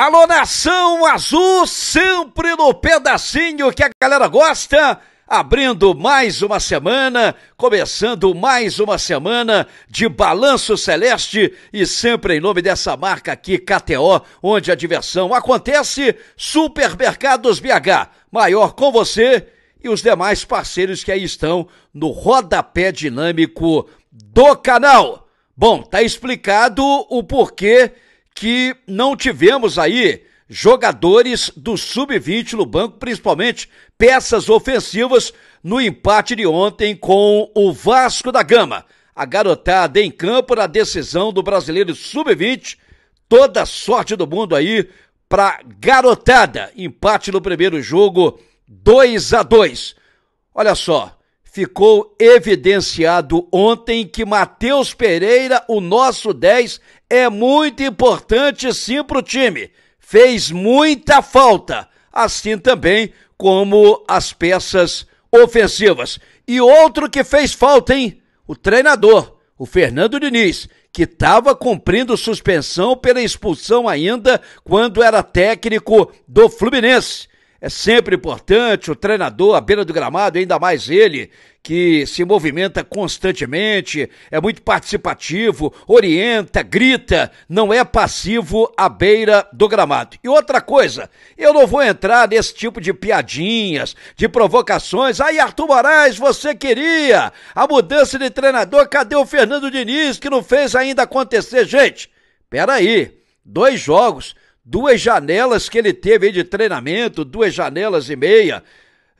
Alô, Nação Azul, sempre no pedacinho que a galera gosta. Abrindo mais uma semana, começando mais uma semana de Balanço Celeste e sempre em nome dessa marca aqui, KTO, onde a diversão acontece, Supermercados BH, maior com você e os demais parceiros que aí estão no rodapé dinâmico do canal. Bom, tá explicado o porquê que não tivemos aí jogadores do sub-20 no banco, principalmente peças ofensivas no empate de ontem com o Vasco da Gama. A garotada em campo na decisão do Brasileiro sub-20. Toda sorte do mundo aí para garotada. Empate no primeiro jogo, 2 a 2. Olha só, ficou evidenciado ontem que Matheus Pereira, o nosso 10, é muito importante sim para o time. Fez muita falta, assim também como as peças ofensivas. E outro que fez falta, hein? O treinador, o Fernando Diniz, que estava cumprindo suspensão pela expulsão ainda quando era técnico do Fluminense. É sempre importante o treinador à beira do gramado, ainda mais ele, que se movimenta constantemente, é muito participativo, orienta, grita, não é passivo à beira do gramado. E outra coisa, eu não vou entrar nesse tipo de piadinhas, de provocações. Aí, Arthur Moraes, você queria a mudança de treinador, cadê o Fernando Diniz que não fez ainda acontecer? Gente, peraí, dois jogos duas janelas que ele teve de treinamento, duas janelas e meia.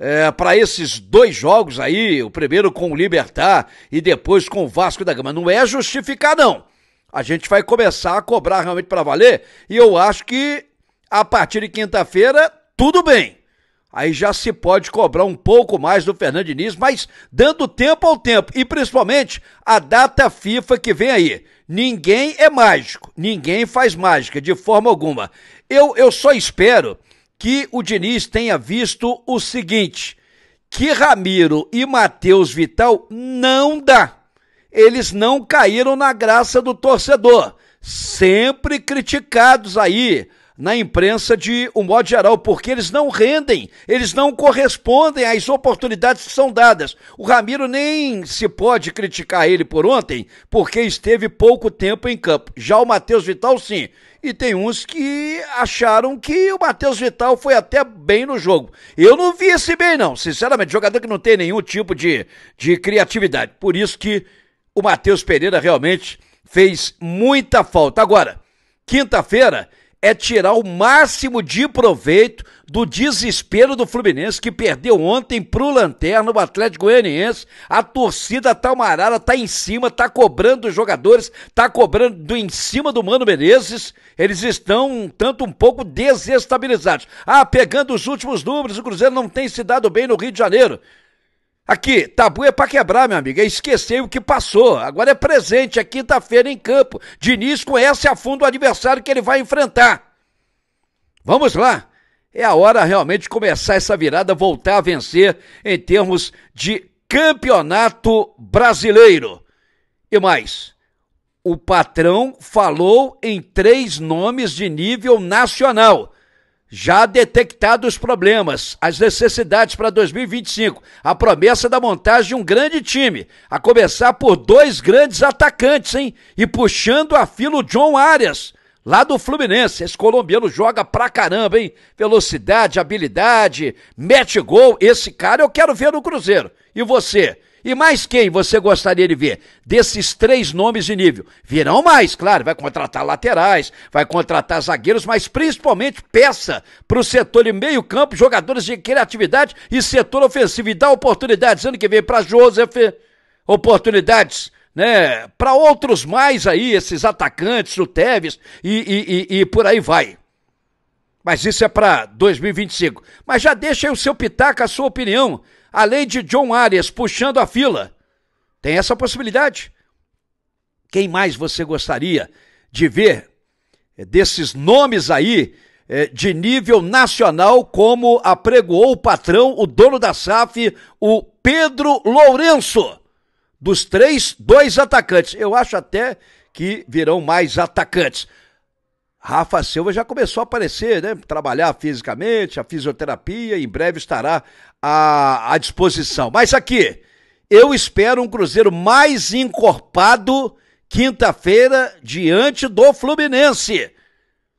É, para esses dois jogos aí, o primeiro com o Libertar e depois com o Vasco da Gama. Não é justificar, não. A gente vai começar a cobrar realmente para valer e eu acho que a partir de quinta-feira, tudo bem. Aí já se pode cobrar um pouco mais do Fernando Diniz, mas dando tempo ao tempo e principalmente a data FIFA que vem aí. Ninguém é mágico, ninguém faz mágica de forma alguma. Eu, eu só espero que o Diniz tenha visto o seguinte: que Ramiro e Matheus Vital não dá. Eles não caíram na graça do torcedor. Sempre criticados aí na imprensa de um modo geral, porque eles não rendem, eles não correspondem às oportunidades que são dadas. O Ramiro nem se pode criticar ele por ontem, porque esteve pouco tempo em campo. Já o Matheus Vital, sim. E tem uns que acharam que o Matheus Vital foi até bem no jogo. Eu não vi esse bem, não. Sinceramente, jogador que não tem nenhum tipo de, de criatividade. Por isso que o Matheus Pereira realmente fez muita falta. Agora, quinta-feira é tirar o máximo de proveito do desespero do Fluminense que perdeu ontem pro Lanterna, o Atlético Goianiense. A torcida tá está tá em cima, tá cobrando os jogadores, tá cobrando em cima do Mano Menezes. Eles estão um tanto um pouco desestabilizados. Ah, pegando os últimos números, o Cruzeiro não tem se dado bem no Rio de Janeiro. Aqui, tabu é para quebrar, meu amigo. É esquecer o que passou. Agora é presente, é quinta-feira em campo. Diniz conhece a fundo o adversário que ele vai enfrentar. Vamos lá. É a hora realmente de começar essa virada, voltar a vencer em termos de campeonato brasileiro. E mais, o patrão falou em três nomes de nível nacional já detectados os problemas, as necessidades para 2025, a promessa da montagem de um grande time, a começar por dois grandes atacantes, hein? E puxando a fila o John Arias, lá do Fluminense. Esse colombiano joga pra caramba, hein? Velocidade, habilidade, mete gol. Esse cara eu quero ver no Cruzeiro. E você? E mais quem você gostaria de ver? Desses três nomes de nível. Virão mais, claro, vai contratar laterais, vai contratar zagueiros, mas principalmente peça para o setor de meio campo, jogadores de criatividade e setor ofensivo. E dá oportunidades ano que vem para Joseph, oportunidades né, para outros mais aí, esses atacantes, o Teves e, e, e, e por aí vai. Mas isso é para 2025. Mas já deixa aí o seu pitaco, a sua opinião além de John Arias puxando a fila. Tem essa possibilidade. Quem mais você gostaria de ver eh, desses nomes aí eh, de nível nacional, como apregoou o patrão, o dono da SAF, o Pedro Lourenço? Dos três, dois atacantes. Eu acho até que virão mais atacantes. Rafa Silva já começou a aparecer, né? Trabalhar fisicamente, a fisioterapia, em breve estará à, à disposição. Mas aqui, eu espero um Cruzeiro mais encorpado quinta-feira diante do Fluminense.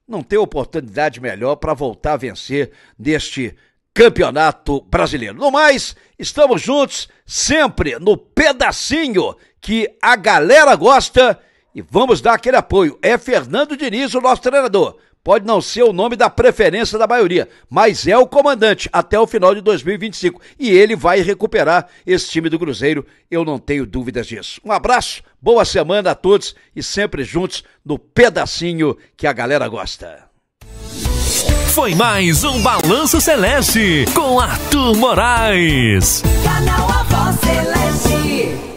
Não tem oportunidade melhor para voltar a vencer neste Campeonato Brasileiro. No mais, estamos juntos sempre no pedacinho que a galera gosta e vamos dar aquele apoio. É Fernando Diniz, o nosso treinador. Pode não ser o nome da preferência da maioria, mas é o comandante até o final de 2025. E ele vai recuperar esse time do Cruzeiro, eu não tenho dúvidas disso. Um abraço, boa semana a todos e sempre juntos no pedacinho que a galera gosta. Foi mais um Balanço Celeste com Arthur Moraes. Canal Voz Celeste.